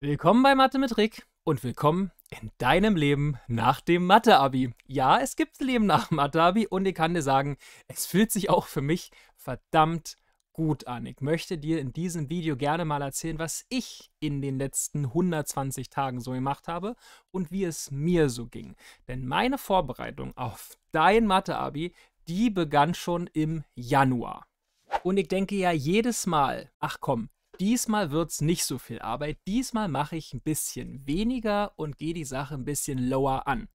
Willkommen bei Mathe mit Rick und willkommen in deinem Leben nach dem Mathe-Abi. Ja, es gibt Leben nach dem Mathe-Abi und ich kann dir sagen, es fühlt sich auch für mich verdammt gut an. Ich möchte dir in diesem Video gerne mal erzählen, was ich in den letzten 120 Tagen so gemacht habe und wie es mir so ging. Denn meine Vorbereitung auf dein Mathe-Abi, die begann schon im Januar. Und ich denke ja jedes Mal, ach komm, diesmal wird es nicht so viel Arbeit, diesmal mache ich ein bisschen weniger und gehe die Sache ein bisschen lower an.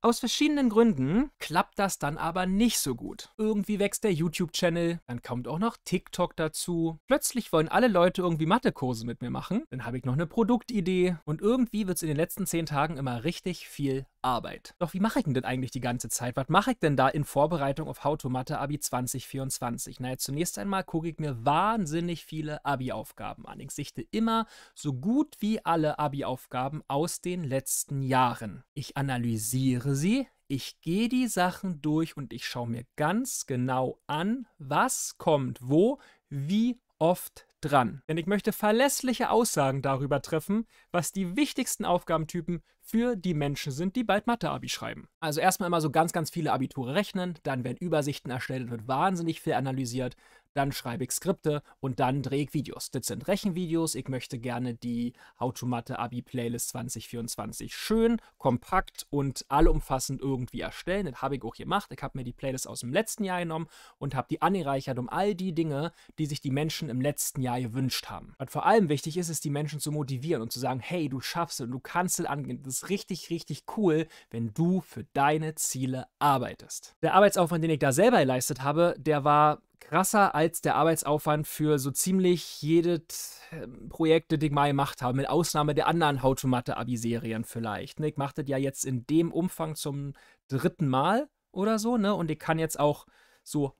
Aus verschiedenen Gründen klappt das dann aber nicht so gut. Irgendwie wächst der YouTube-Channel, dann kommt auch noch TikTok dazu. Plötzlich wollen alle Leute irgendwie Mathekurse mit mir machen. Dann habe ich noch eine Produktidee und irgendwie wird es in den letzten zehn Tagen immer richtig viel Arbeit. Doch wie mache ich denn eigentlich die ganze Zeit? Was mache ich denn da in Vorbereitung auf How Abi 2024? Naja, zunächst einmal gucke ich mir wahnsinnig viele Abi-Aufgaben an. Ich sichte immer so gut wie alle Abi-Aufgaben aus den letzten Jahren. Ich analysiere sie, ich gehe die Sachen durch und ich schaue mir ganz genau an, was kommt wo, wie oft dran. Denn ich möchte verlässliche Aussagen darüber treffen, was die wichtigsten Aufgabentypen für die Menschen sind, die bald Mathe-Abi schreiben. Also erstmal immer so ganz, ganz viele Abiture rechnen, dann werden Übersichten erstellt und wird wahnsinnig viel analysiert, dann schreibe ich Skripte und dann drehe ich Videos. Das sind Rechenvideos. Ich möchte gerne die How to Mathe Abi Playlist 2024 schön, kompakt und allumfassend irgendwie erstellen. Das habe ich auch gemacht. Ich habe mir die Playlist aus dem letzten Jahr genommen und habe die angereichert um all die Dinge, die sich die Menschen im letzten Jahr gewünscht haben. Was vor allem wichtig ist, ist, die Menschen zu motivieren und zu sagen, hey, du schaffst es und du kannst es angehen. Das richtig, richtig cool, wenn du für deine Ziele arbeitest. Der Arbeitsaufwand, den ich da selber geleistet habe, der war krasser als der Arbeitsaufwand für so ziemlich jedes ähm, Projekt, das ich mal gemacht habe, mit Ausnahme der anderen hautomatte abi serien vielleicht. Ne? Ich mache das ja jetzt in dem Umfang zum dritten Mal oder so, ne? Und ich kann jetzt auch so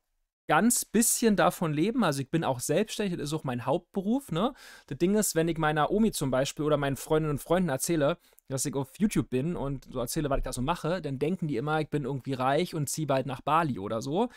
ganz bisschen davon leben. Also ich bin auch selbstständig, das ist auch mein Hauptberuf. Ne? Das Ding ist, wenn ich meiner Omi zum Beispiel oder meinen Freundinnen und Freunden erzähle, dass ich auf YouTube bin und so erzähle, was ich da so mache, dann denken die immer, ich bin irgendwie reich und ziehe bald nach Bali oder so.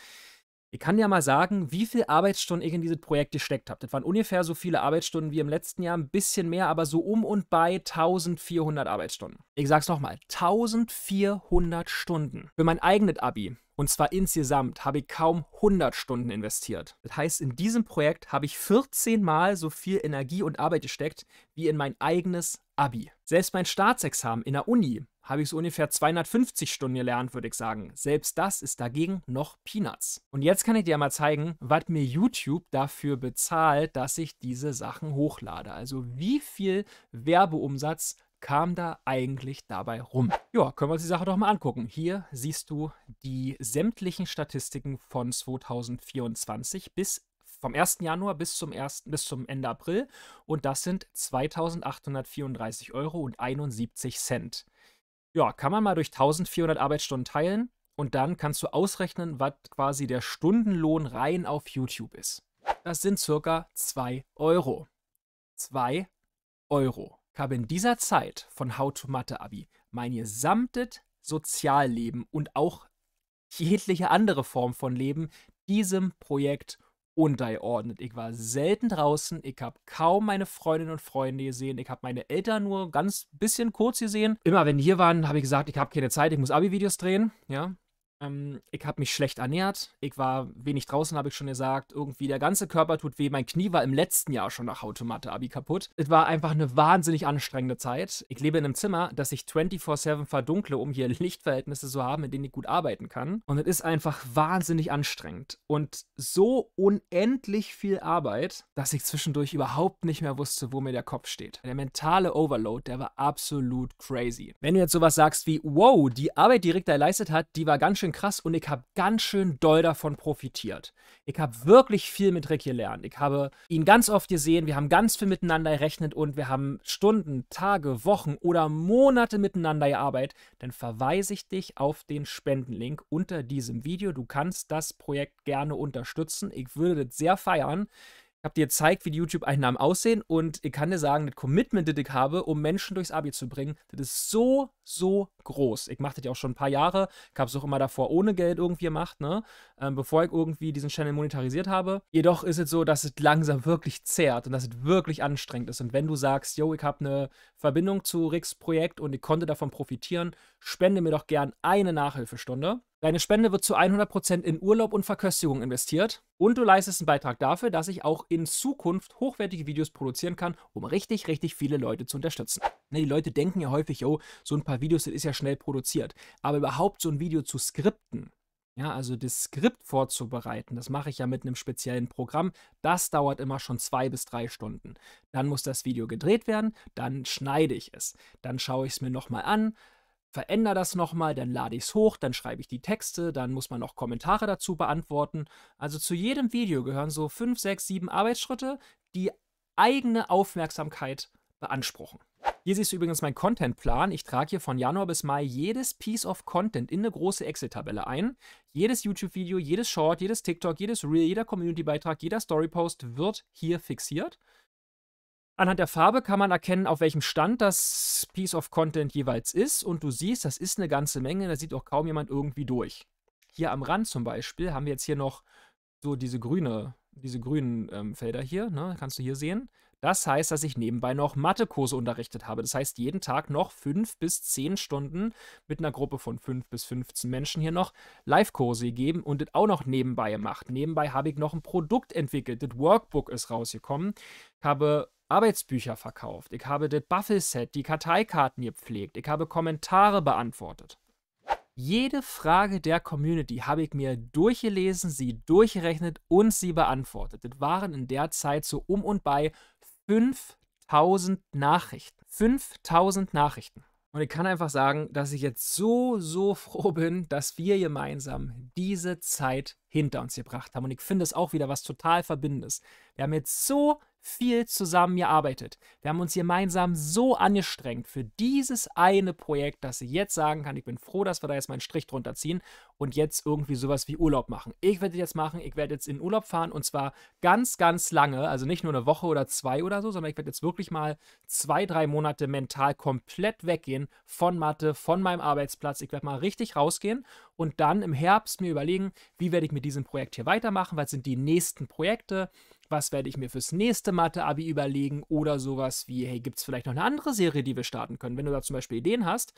Ich kann ja mal sagen, wie viel Arbeitsstunden ich in dieses Projekt gesteckt habe. Das waren ungefähr so viele Arbeitsstunden wie im letzten Jahr, ein bisschen mehr, aber so um und bei 1400 Arbeitsstunden. Ich sag's nochmal, 1400 Stunden. Für mein eigenes Abi, und zwar insgesamt, habe ich kaum 100 Stunden investiert. Das heißt, in diesem Projekt habe ich 14 Mal so viel Energie und Arbeit gesteckt wie in mein eigenes Abi. Selbst mein Staatsexamen in der Uni habe ich so ungefähr 250 Stunden gelernt, würde ich sagen. Selbst das ist dagegen noch Peanuts. Und jetzt kann ich dir mal zeigen, was mir YouTube dafür bezahlt, dass ich diese Sachen hochlade. Also wie viel Werbeumsatz kam da eigentlich dabei rum? Ja, können wir uns die Sache doch mal angucken. Hier siehst du die sämtlichen Statistiken von 2024 bis vom 1. Januar bis zum, 1., bis zum Ende April und das sind 2.834 Euro und 71 Cent. Ja, kann man mal durch 1.400 Arbeitsstunden teilen und dann kannst du ausrechnen, was quasi der Stundenlohn rein auf YouTube ist. Das sind circa 2 Euro. 2 Euro. Ich habe in dieser Zeit von How to Mathe Abi mein gesamtes Sozialleben und auch jegliche andere Form von Leben diesem Projekt untergeordnet. Ich war selten draußen, ich habe kaum meine Freundinnen und Freunde gesehen, ich habe meine Eltern nur ganz bisschen kurz gesehen. Immer wenn die hier waren, habe ich gesagt, ich habe keine Zeit, ich muss Abi-Videos drehen, ja. Ähm, ich habe mich schlecht ernährt. Ich war wenig draußen, habe ich schon gesagt. Irgendwie der ganze Körper tut weh. Mein Knie war im letzten Jahr schon nach Hautomatte-Abi kaputt. Es war einfach eine wahnsinnig anstrengende Zeit. Ich lebe in einem Zimmer, das ich 24-7 verdunkle, um hier Lichtverhältnisse zu haben, in denen ich gut arbeiten kann. Und es ist einfach wahnsinnig anstrengend. Und so unendlich viel Arbeit, dass ich zwischendurch überhaupt nicht mehr wusste, wo mir der Kopf steht. Der mentale Overload, der war absolut crazy. Wenn du jetzt sowas sagst wie, wow, die Arbeit, die Rick da geleistet hat, die war ganz schön schön krass und ich habe ganz schön doll davon profitiert. Ich habe wirklich viel mit Rick gelernt. Ich habe ihn ganz oft gesehen, wir haben ganz viel miteinander gerechnet und wir haben Stunden, Tage, Wochen oder Monate miteinander gearbeitet. Dann verweise ich dich auf den Spendenlink unter diesem Video. Du kannst das Projekt gerne unterstützen. Ich würde das sehr feiern habe dir gezeigt, wie die YouTube-Einnahmen aussehen und ich kann dir sagen, das Commitment, das ich habe, um Menschen durchs Abi zu bringen, das ist so, so groß. Ich mache das ja auch schon ein paar Jahre. Ich habe es auch immer davor ohne Geld irgendwie gemacht, ne? Ähm, bevor ich irgendwie diesen Channel monetarisiert habe. Jedoch ist es so, dass es langsam wirklich zehrt und dass es wirklich anstrengend ist. Und wenn du sagst, yo, ich habe eine Verbindung zu Ricks Projekt und ich konnte davon profitieren, spende mir doch gern eine Nachhilfestunde. Deine Spende wird zu 100% in Urlaub und Verköstigung investiert und du leistest einen Beitrag dafür, dass ich auch in Zukunft hochwertige Videos produzieren kann, um richtig, richtig viele Leute zu unterstützen. Ne, die Leute denken ja häufig, oh, so ein paar Videos, das ist ja schnell produziert. Aber überhaupt so ein Video zu skripten, ja, also das Skript vorzubereiten, das mache ich ja mit einem speziellen Programm. Das dauert immer schon zwei bis drei Stunden. Dann muss das Video gedreht werden, dann schneide ich es. Dann schaue ich es mir nochmal an, verändere das nochmal, dann lade ich es hoch, dann schreibe ich die Texte, dann muss man noch Kommentare dazu beantworten. Also zu jedem Video gehören so fünf, sechs, sieben Arbeitsschritte, die eigene Aufmerksamkeit beanspruchen. Hier siehst du übrigens meinen Contentplan. Ich trage hier von Januar bis Mai jedes Piece of Content in eine große Excel-Tabelle ein. Jedes YouTube-Video, jedes Short, jedes TikTok, jedes Reel, jeder Community-Beitrag, jeder Story-Post wird hier fixiert. Anhand der Farbe kann man erkennen, auf welchem Stand das Piece of Content jeweils ist. Und du siehst, das ist eine ganze Menge, da sieht auch kaum jemand irgendwie durch. Hier am Rand zum Beispiel haben wir jetzt hier noch so diese grüne, diese grünen ähm, Felder hier, ne? kannst du hier sehen. Das heißt, dass ich nebenbei noch Mathekurse unterrichtet habe. Das heißt, jeden Tag noch fünf bis zehn Stunden mit einer Gruppe von fünf bis 15 Menschen hier noch Live-Kurse gegeben und das auch noch nebenbei gemacht. Nebenbei habe ich noch ein Produkt entwickelt. Das Workbook ist rausgekommen. Ich habe Arbeitsbücher verkauft, ich habe das Buffleset, die Karteikarten gepflegt, ich habe Kommentare beantwortet. Jede Frage der Community habe ich mir durchgelesen, sie durchgerechnet und sie beantwortet. Das waren in der Zeit so um und bei 5000 Nachrichten. 5000 Nachrichten. Und ich kann einfach sagen, dass ich jetzt so, so froh bin, dass wir gemeinsam diese Zeit hinter uns gebracht haben. Und ich finde es auch wieder was total Verbindendes. Wir haben jetzt so viel zusammen gearbeitet. Wir haben uns gemeinsam so angestrengt für dieses eine Projekt, dass ich jetzt sagen kann, ich bin froh, dass wir da jetzt mal einen Strich drunter ziehen und jetzt irgendwie sowas wie Urlaub machen. Ich werde jetzt machen, ich werde jetzt in Urlaub fahren und zwar ganz, ganz lange, also nicht nur eine Woche oder zwei oder so, sondern ich werde jetzt wirklich mal zwei, drei Monate mental komplett weggehen von Mathe, von meinem Arbeitsplatz. Ich werde mal richtig rausgehen und dann im Herbst mir überlegen, wie werde ich mit diesem Projekt hier weitermachen, was sind die nächsten Projekte, was werde ich mir fürs nächste Mathe-Abi überlegen oder sowas wie, hey, gibt es vielleicht noch eine andere Serie, die wir starten können? Wenn du da zum Beispiel Ideen hast,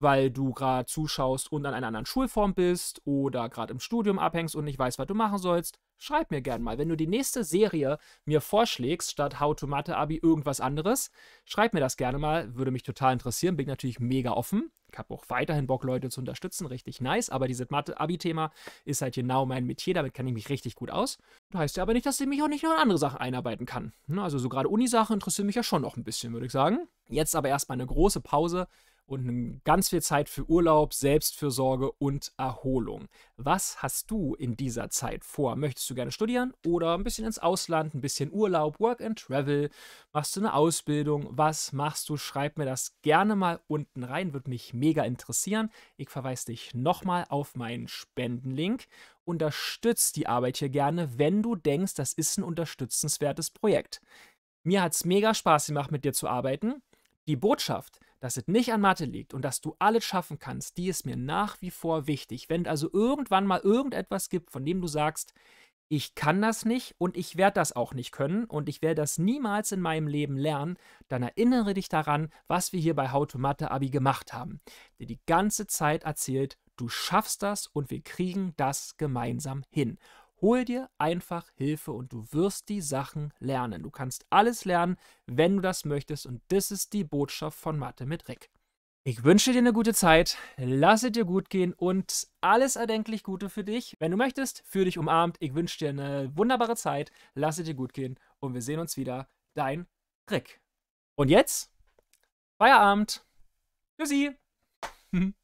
weil du gerade zuschaust und an einer anderen Schulform bist oder gerade im Studium abhängst und nicht weißt, was du machen sollst, schreib mir gerne mal. Wenn du die nächste Serie mir vorschlägst, statt How to Mathe Abi irgendwas anderes, schreib mir das gerne mal. Würde mich total interessieren. Bin natürlich mega offen. Ich habe auch weiterhin Bock, Leute zu unterstützen. Richtig nice. Aber dieses Mathe-Abi-Thema ist halt genau mein Metier. Damit kenne ich mich richtig gut aus. Das heißt ja aber nicht, dass ich mich auch nicht noch in andere Sachen einarbeiten kann. Ne, also so gerade Unisachen interessieren mich ja schon noch ein bisschen, würde ich sagen. Jetzt aber erstmal eine große Pause und ganz viel Zeit für Urlaub, Selbstfürsorge und Erholung. Was hast du in dieser Zeit vor? Möchtest du gerne studieren oder ein bisschen ins Ausland, ein bisschen Urlaub, Work and Travel? Machst du eine Ausbildung? Was machst du? Schreib mir das gerne mal unten rein, würde mich mega interessieren. Ich verweise dich nochmal auf meinen Spendenlink. Unterstützt die Arbeit hier gerne, wenn du denkst, das ist ein unterstützenswertes Projekt. Mir hat es mega Spaß gemacht, mit dir zu arbeiten. Die Botschaft, dass es nicht an Mathe liegt und dass du alles schaffen kannst, die ist mir nach wie vor wichtig. Wenn es also irgendwann mal irgendetwas gibt, von dem du sagst, ich kann das nicht und ich werde das auch nicht können und ich werde das niemals in meinem Leben lernen, dann erinnere dich daran, was wir hier bei How to Mathe Abi gemacht haben. Dir die ganze Zeit erzählt, du schaffst das und wir kriegen das gemeinsam hin. Hol dir einfach Hilfe und du wirst die Sachen lernen. Du kannst alles lernen, wenn du das möchtest. Und das ist die Botschaft von Mathe mit Rick. Ich wünsche dir eine gute Zeit, lass es dir gut gehen und alles erdenklich Gute für dich. Wenn du möchtest, fühl dich umarmt. Ich wünsche dir eine wunderbare Zeit, lass es dir gut gehen und wir sehen uns wieder. Dein Rick. Und jetzt? Feierabend. Tschüssi.